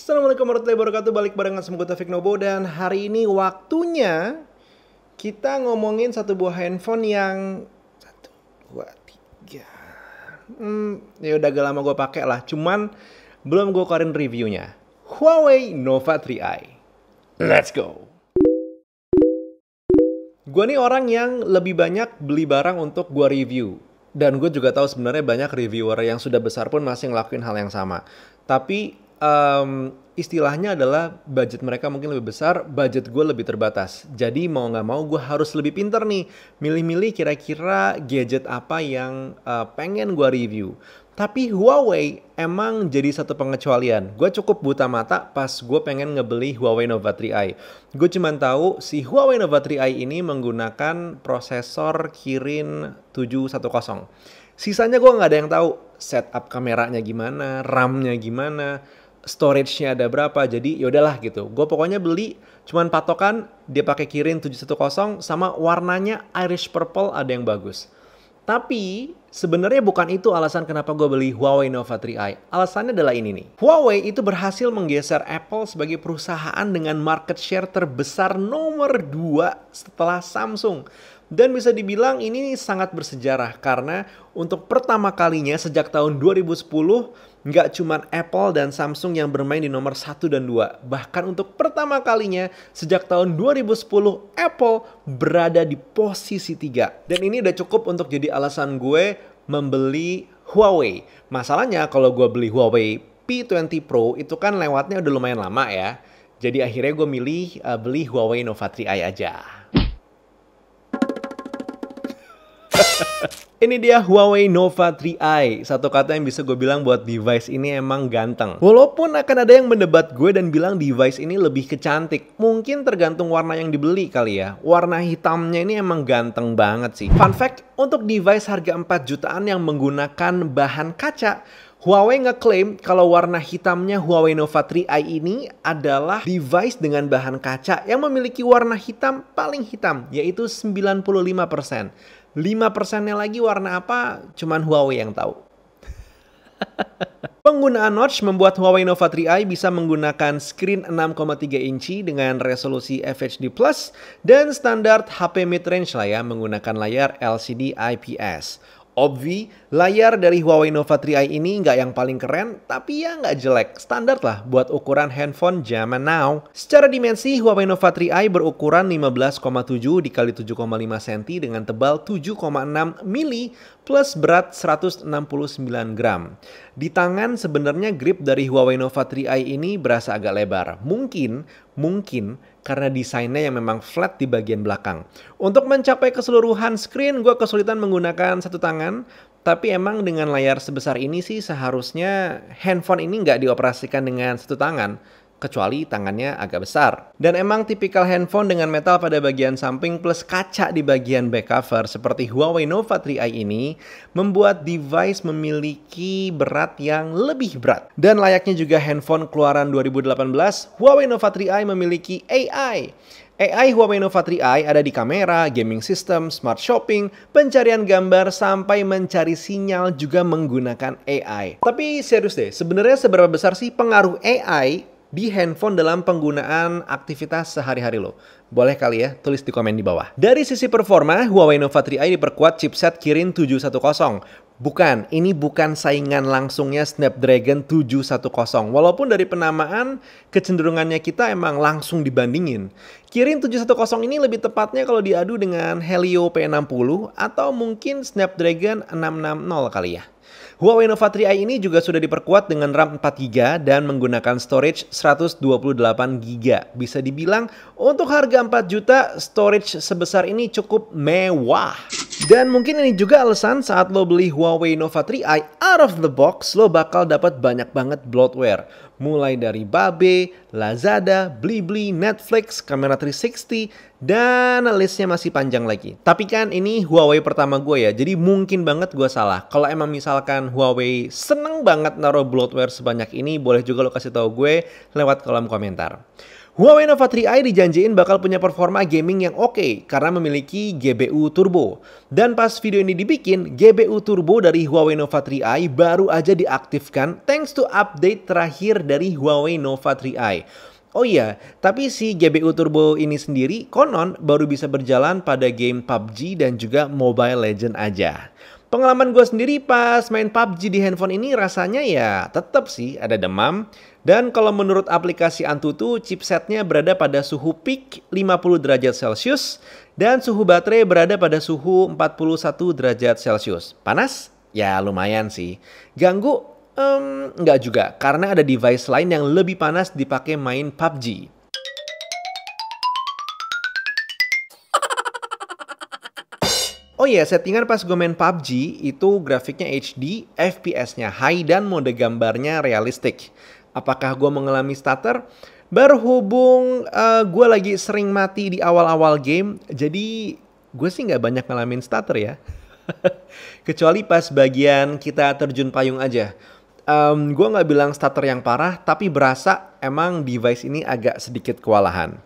Assalamualaikum warahmatullahi wabarakatuh Balik barengan sama gue Taufik Nobo Dan hari ini waktunya Kita ngomongin satu buah handphone yang Satu, dua, tiga hmm, Ya udah agak lama gue pake lah Cuman belum gue keluarin reviewnya Huawei Nova 3i Let's go Gue nih orang yang lebih banyak beli barang untuk gue review dan gue juga tahu sebenarnya banyak reviewer yang sudah besar pun masih ngelakuin hal yang sama. Tapi um, istilahnya adalah budget mereka mungkin lebih besar, budget gue lebih terbatas. Jadi mau nggak mau gue harus lebih pinter nih, milih-milih kira-kira gadget apa yang uh, pengen gue review. Tapi Huawei emang jadi satu pengecualian. Gue cukup buta mata pas gue pengen ngebeli Huawei Nova 3i. Gue cuman tahu si Huawei Nova 3i ini menggunakan prosesor Kirin 710. Sisanya gue nggak ada yang tahu setup kameranya gimana, RAM-nya gimana, storage-nya ada berapa. Jadi ya udahlah gitu. Gue pokoknya beli cuman patokan dia pakai Kirin 710 sama warnanya Irish Purple ada yang bagus. Tapi sebenarnya bukan itu alasan kenapa gue beli Huawei Nova 3i. Alasannya adalah ini nih. Huawei itu berhasil menggeser Apple sebagai perusahaan dengan market share terbesar nomor 2 setelah Samsung. Dan bisa dibilang ini sangat bersejarah karena untuk pertama kalinya sejak tahun 2010 nggak cuma Apple dan Samsung yang bermain di nomor 1 dan 2. Bahkan untuk pertama kalinya sejak tahun 2010 Apple berada di posisi 3. Dan ini udah cukup untuk jadi alasan gue membeli Huawei. Masalahnya kalau gue beli Huawei P20 Pro itu kan lewatnya udah lumayan lama ya. Jadi akhirnya gue milih uh, beli Huawei Nova 3i aja. Ini dia Huawei Nova 3i. Satu kata yang bisa gue bilang buat device ini emang ganteng. Walaupun akan ada yang mendebat gue dan bilang device ini lebih kecantik. Mungkin tergantung warna yang dibeli kali ya. Warna hitamnya ini emang ganteng banget sih. Fun fact, untuk device harga 4 jutaan yang menggunakan bahan kaca, Huawei ngeklaim kalau warna hitamnya Huawei Nova 3i ini adalah device dengan bahan kaca yang memiliki warna hitam paling hitam, yaitu 95%. 5 persennya lagi warna apa, cuman Huawei yang tahu. Penggunaan notch membuat Huawei Nova 3i bisa menggunakan screen 6,3 inci dengan resolusi FHD+, dan standar HP mid-range lah ya, menggunakan layar LCD IPS. Obvi, layar dari Huawei Nova 3i ini nggak yang paling keren, tapi ya nggak jelek. Standar lah buat ukuran handphone zaman now. Secara dimensi, Huawei Nova 3i berukuran 15,7 dikali 7,5 cm dengan tebal 7,6 mili plus berat 169 gram. Di tangan sebenarnya grip dari Huawei Nova 3i ini berasa agak lebar. Mungkin Mungkin karena desainnya yang memang flat di bagian belakang. Untuk mencapai keseluruhan screen, gue kesulitan menggunakan satu tangan. Tapi emang dengan layar sebesar ini sih seharusnya handphone ini nggak dioperasikan dengan satu tangan kecuali tangannya agak besar. Dan emang tipikal handphone dengan metal pada bagian samping plus kaca di bagian back cover seperti Huawei Nova 3i ini membuat device memiliki berat yang lebih berat. Dan layaknya juga handphone keluaran 2018, Huawei Nova 3i memiliki AI. AI Huawei Nova 3i ada di kamera, gaming system, smart shopping, pencarian gambar, sampai mencari sinyal juga menggunakan AI. Tapi serius deh, sebenarnya seberapa besar sih pengaruh AI di handphone dalam penggunaan aktivitas sehari-hari lo? Boleh kali ya, tulis di komen di bawah. Dari sisi performa, Huawei Nova 3i diperkuat chipset Kirin 710. Bukan, ini bukan saingan langsungnya Snapdragon 710. Walaupun dari penamaan, kecenderungannya kita emang langsung dibandingin. Kirin 710 ini lebih tepatnya kalau diadu dengan Helio P60 atau mungkin Snapdragon 660 kali ya. Huawei Nova 3i ini juga sudah diperkuat dengan RAM 4 GB dan menggunakan storage 128 GB. Bisa dibilang untuk harga 4 juta storage sebesar ini cukup mewah. Dan mungkin ini juga alasan saat lo beli Huawei Nova 3i out of the box lo bakal dapat banyak banget bloatware mulai dari Babe, Lazada, Blibli, Netflix, kamera 360, dan listnya masih panjang lagi. Tapi kan ini Huawei pertama gue ya, jadi mungkin banget gue salah. Kalau emang misalkan Huawei seneng banget naruh bloatware sebanyak ini, boleh juga lo kasih tahu gue lewat kolom komentar. Huawei Nova 3i dijanjiin bakal punya performa gaming yang oke okay karena memiliki GPU Turbo. Dan pas video ini dibikin, GPU Turbo dari Huawei Nova 3i baru aja diaktifkan thanks to update terakhir dari Huawei Nova 3i. Oh iya, tapi si GPU Turbo ini sendiri konon baru bisa berjalan pada game PUBG dan juga Mobile Legend aja. Pengalaman gue sendiri pas main PUBG di handphone ini rasanya ya tetap sih ada demam. Dan kalau menurut aplikasi Antutu, chipsetnya berada pada suhu peak 50 derajat Celcius dan suhu baterai berada pada suhu 41 derajat Celcius. Panas? Ya lumayan sih. Ganggu? Um, nggak juga, karena ada device lain yang lebih panas dipakai main PUBG. Oh iya, settingan pas gue main PUBG itu grafiknya HD, FPS-nya high, dan mode gambarnya realistik. Apakah gue mengalami stutter? Berhubung uh, eh, gue lagi sering mati di awal-awal game, jadi gue sih nggak banyak ngalamin stutter ya. Kecuali pas bagian kita terjun payung aja. Um, gue nggak bilang stutter yang parah, tapi berasa emang device ini agak sedikit kewalahan.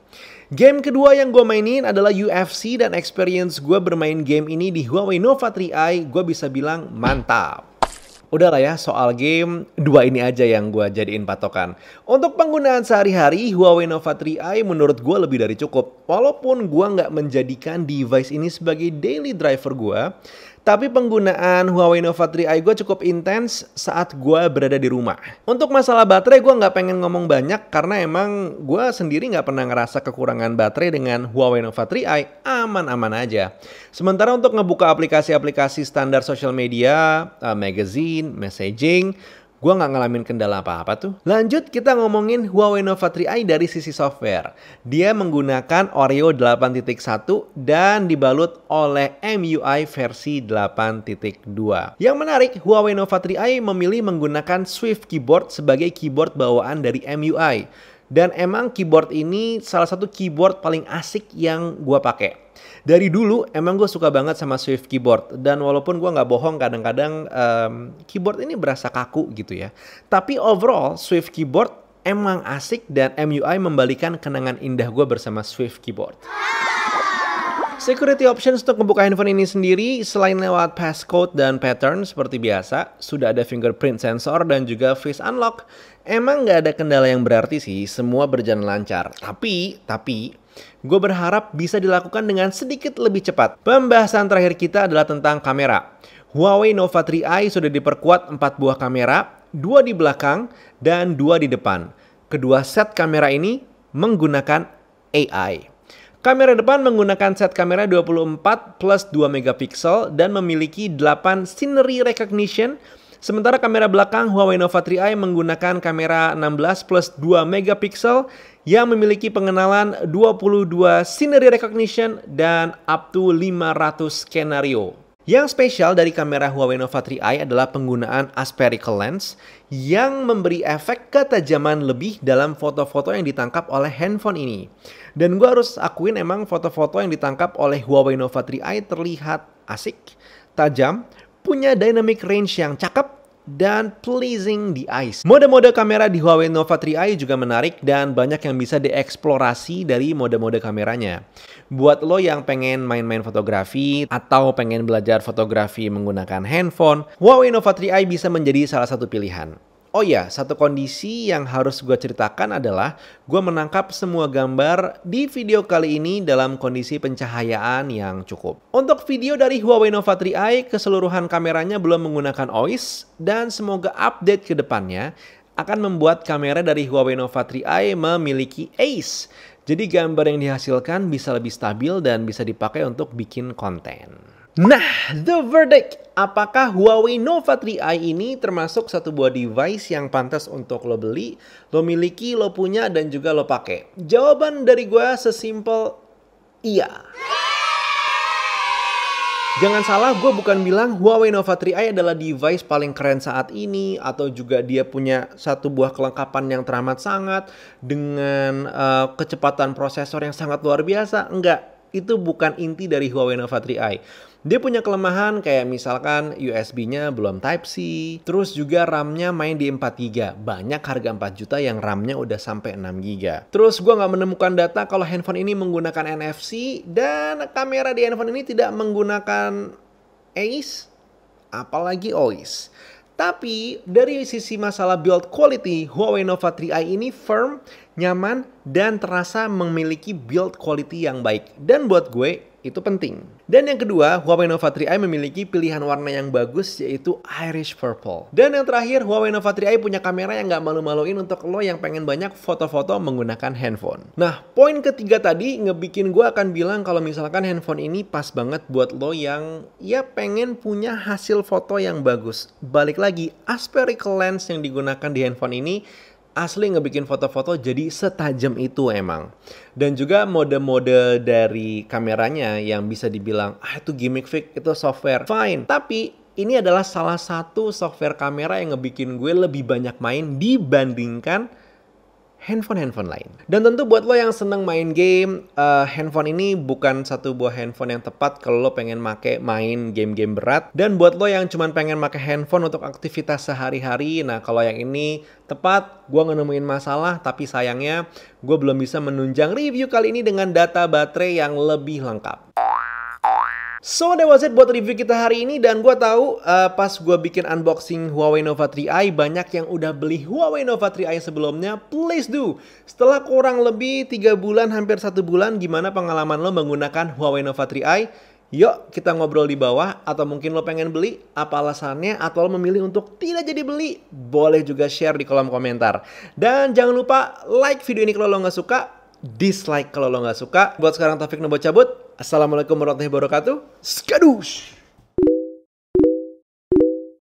Game kedua yang gue mainin adalah UFC dan experience gue bermain game ini di Huawei Nova 3i gue bisa bilang mantap. Udahlah ya, soal game dua ini aja yang gue jadiin patokan. Untuk penggunaan sehari-hari, Huawei Nova 3i menurut gue lebih dari cukup. Walaupun gue nggak menjadikan device ini sebagai daily driver gue, tapi penggunaan Huawei Nova 3i gue cukup intens saat gue berada di rumah. Untuk masalah baterai gue nggak pengen ngomong banyak karena emang gue sendiri nggak pernah ngerasa kekurangan baterai dengan Huawei Nova 3i aman-aman aja. Sementara untuk ngebuka aplikasi-aplikasi standar social media, eh, magazine, messaging, gue nggak ngalamin kendala apa-apa tuh. Lanjut kita ngomongin Huawei Nova 3i dari sisi software. Dia menggunakan Oreo 8.1 dan dibalut oleh MUI versi 8.2. Yang menarik, Huawei Nova 3i memilih menggunakan Swift Keyboard sebagai keyboard bawaan dari MUI. Dan emang keyboard ini salah satu keyboard paling asik yang gue pakai dari dulu emang gue suka banget sama Swift keyboard dan walaupun gue nggak bohong kadang-kadang um, keyboard ini berasa kaku gitu ya. Tapi overall Swift keyboard emang asik dan MUI membalikan kenangan indah gue bersama Swift keyboard. Security options untuk membuka handphone ini sendiri selain lewat passcode dan pattern seperti biasa, sudah ada fingerprint sensor dan juga face unlock. Emang nggak ada kendala yang berarti sih, semua berjalan lancar. Tapi, tapi, gue berharap bisa dilakukan dengan sedikit lebih cepat. Pembahasan terakhir kita adalah tentang kamera. Huawei Nova 3i sudah diperkuat 4 buah kamera, dua di belakang dan dua di depan. Kedua set kamera ini menggunakan AI. Kamera depan menggunakan set kamera 24 plus 2 megapiksel dan memiliki 8 scenery recognition Sementara kamera belakang Huawei Nova 3i menggunakan kamera 16 plus 2 megapiksel yang memiliki pengenalan 22 scenery recognition dan up to 500 skenario. Yang spesial dari kamera Huawei Nova 3i adalah penggunaan aspherical lens yang memberi efek ketajaman lebih dalam foto-foto yang ditangkap oleh handphone ini. Dan gue harus akuin emang foto-foto yang ditangkap oleh Huawei Nova 3i terlihat asik, tajam, punya dynamic range yang cakep dan pleasing the eyes. Mode-mode kamera di Huawei Nova 3i juga menarik dan banyak yang bisa dieksplorasi dari mode-mode kameranya. Buat lo yang pengen main-main fotografi atau pengen belajar fotografi menggunakan handphone, Huawei Nova 3i bisa menjadi salah satu pilihan. Oh ya, satu kondisi yang harus gue ceritakan adalah gue menangkap semua gambar di video kali ini dalam kondisi pencahayaan yang cukup. Untuk video dari Huawei Nova 3i, keseluruhan kameranya belum menggunakan OIS dan semoga update ke depannya akan membuat kamera dari Huawei Nova 3i memiliki ACE. Jadi gambar yang dihasilkan bisa lebih stabil dan bisa dipakai untuk bikin konten. Nah, the verdict. Apakah Huawei Nova 3i ini termasuk satu buah device yang pantas untuk lo beli, lo miliki, lo punya, dan juga lo pakai? Jawaban dari gue sesimpel iya. Jangan salah, gue bukan bilang Huawei Nova 3i adalah device paling keren saat ini, atau juga dia punya satu buah kelengkapan yang teramat sangat dengan uh, kecepatan prosesor yang sangat luar biasa. Enggak, itu bukan inti dari Huawei Nova 3i. Dia punya kelemahan kayak misalkan USB-nya belum Type-C, terus juga RAM-nya main di 4GB. Banyak harga 4 juta yang RAM-nya udah sampai 6GB. Terus gue nggak menemukan data kalau handphone ini menggunakan NFC dan kamera di handphone ini tidak menggunakan ACE apalagi OIS. Tapi dari sisi masalah build quality, Huawei Nova 3i ini firm, nyaman, dan terasa memiliki build quality yang baik. Dan buat gue, itu penting. Dan yang kedua, Huawei Nova 3i memiliki pilihan warna yang bagus yaitu Irish Purple. Dan yang terakhir, Huawei Nova 3i punya kamera yang nggak malu-maluin untuk lo yang pengen banyak foto-foto menggunakan handphone. Nah, poin ketiga tadi ngebikin gue akan bilang kalau misalkan handphone ini pas banget buat lo yang ya pengen punya hasil foto yang bagus. Balik lagi, aspherical lens yang digunakan di handphone ini asli ngebikin foto-foto jadi setajam itu emang. Dan juga mode-mode dari kameranya yang bisa dibilang, ah itu gimmick fake, itu software. Fine, tapi ini adalah salah satu software kamera yang ngebikin gue lebih banyak main dibandingkan handphone-handphone lain. Dan tentu buat lo yang seneng main game, uh, handphone ini bukan satu buah handphone yang tepat kalau lo pengen make main game-game berat. Dan buat lo yang cuman pengen make handphone untuk aktivitas sehari-hari, nah kalau yang ini tepat, gue nemuin masalah, tapi sayangnya gue belum bisa menunjang review kali ini dengan data baterai yang lebih lengkap. So that was it buat review kita hari ini dan gue tahu uh, pas gue bikin unboxing Huawei Nova 3i banyak yang udah beli Huawei Nova 3i sebelumnya. Please do. Setelah kurang lebih 3 bulan hampir satu bulan gimana pengalaman lo menggunakan Huawei Nova 3i? Yuk kita ngobrol di bawah atau mungkin lo pengen beli apa alasannya atau lo memilih untuk tidak jadi beli boleh juga share di kolom komentar dan jangan lupa like video ini kalau lo nggak suka dislike kalau lo nggak suka buat sekarang Taufik Nebo cabut Assalamualaikum warahmatullahi wabarakatuh. Skadush!